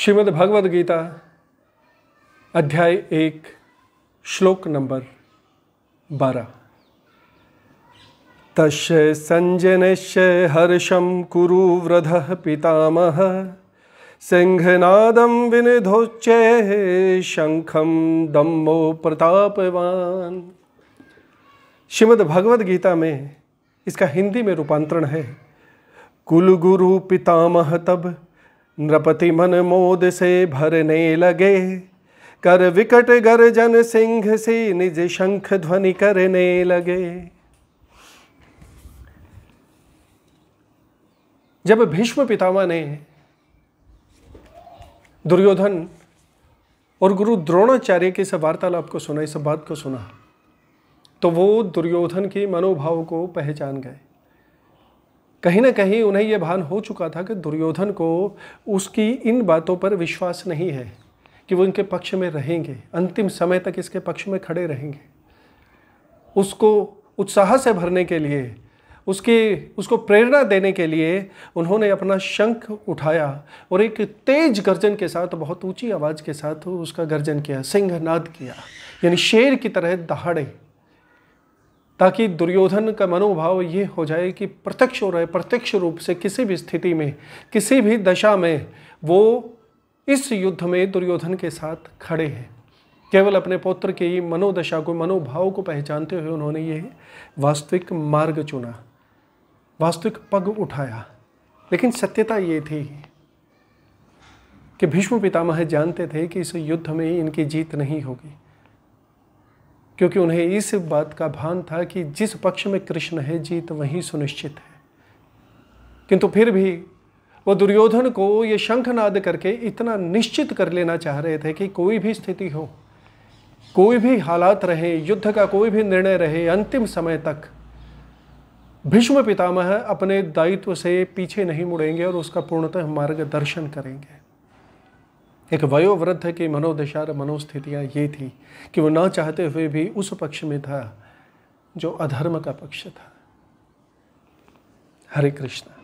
श्रीमद् भगवद गीता अध्याय एक श्लोक नंबर बारह तस् संजनश हर्षम कुरु वृध पितामह सिंहनादम विनिधोच्चे शंखम दम्मो प्रतापवान श्रीमद् भगवद गीता में इसका हिंदी में रूपांतरण है कुलगुरु पितामह तब नृपति मन मोद से भरने लगे कर विकट गर्जन सिंह से निज शंख ध्वनि करने लगे जब भीष्म पितामह ने दुर्योधन और गुरु द्रोणाचार्य के इस वार्तालाप को सुना इस बात को सुना तो वो दुर्योधन के मनोभाव को पहचान गए कहीं ना कहीं उन्हें यह भान हो चुका था कि दुर्योधन को उसकी इन बातों पर विश्वास नहीं है कि वो इनके पक्ष में रहेंगे अंतिम समय तक इसके पक्ष में खड़े रहेंगे उसको उत्साह से भरने के लिए उसकी उसको प्रेरणा देने के लिए उन्होंने अपना शंख उठाया और एक तेज गर्जन के साथ बहुत ऊंची आवाज़ के साथ उसका गर्जन किया सिंह नाद किया यानी शेर की तरह दहाड़े ताकि दुर्योधन का मनोभाव ये हो जाए कि प्रत्यक्ष हो रहे प्रत्यक्ष रूप से किसी भी स्थिति में किसी भी दशा में वो इस युद्ध में दुर्योधन के साथ खड़े हैं केवल अपने पुत्र की मनोदशा को मनोभाव को पहचानते हुए उन्होंने ये वास्तविक मार्ग चुना वास्तविक पग उठाया लेकिन सत्यता ये थी कि भीष्म पितामह जानते थे कि इस युद्ध में इनकी जीत नहीं होगी क्योंकि उन्हें इस बात का भान था कि जिस पक्ष में कृष्ण है जीत वहीं सुनिश्चित है किंतु फिर भी वह दुर्योधन को ये शंखनाद करके इतना निश्चित कर लेना चाह रहे थे कि कोई भी स्थिति हो कोई भी हालात रहे युद्ध का कोई भी निर्णय रहे अंतिम समय तक भीष्म पितामह अपने दायित्व से पीछे नहीं मुड़ेंगे और उसका पूर्णतः मार्गदर्शन करेंगे एक वयोवृद्ध की मनोदशा और मनोस्थितियाँ ये थी कि वो ना चाहते हुए भी उस पक्ष में था जो अधर्म का पक्ष था हरे कृष्णा